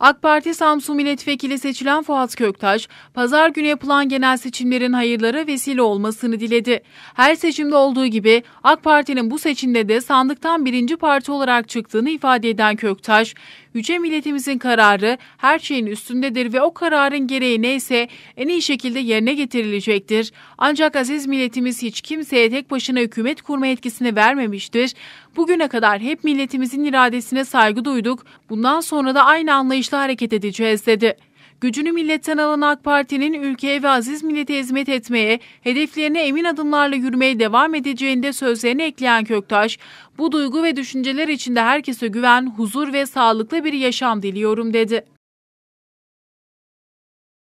AK Parti Samsun Milletvekili seçilen Fuat Köktaş, pazar günü yapılan genel seçimlerin hayırlara vesile olmasını diledi. Her seçimde olduğu gibi AK Parti'nin bu seçimde de sandıktan birinci parti olarak çıktığını ifade eden Köktaş, yüce milletimizin kararı her şeyin üstündedir ve o kararın gereği neyse en iyi şekilde yerine getirilecektir. Ancak aziz milletimiz hiç kimseye tek başına hükümet kurma etkisini vermemiştir. Bugüne kadar hep milletimizin iradesine saygı duyduk. Bundan sonra da aynı anlayış anlayışla hareket edeceğiz dedi. Gücünü milletten alan AK Parti'nin ülkeye ve aziz millete hizmet etmeye, hedeflerine emin adımlarla yürümeye devam edeceğinde sözlerini ekleyen Köktaş, bu duygu ve düşünceler içinde herkese güven, huzur ve sağlıklı bir yaşam diliyorum dedi.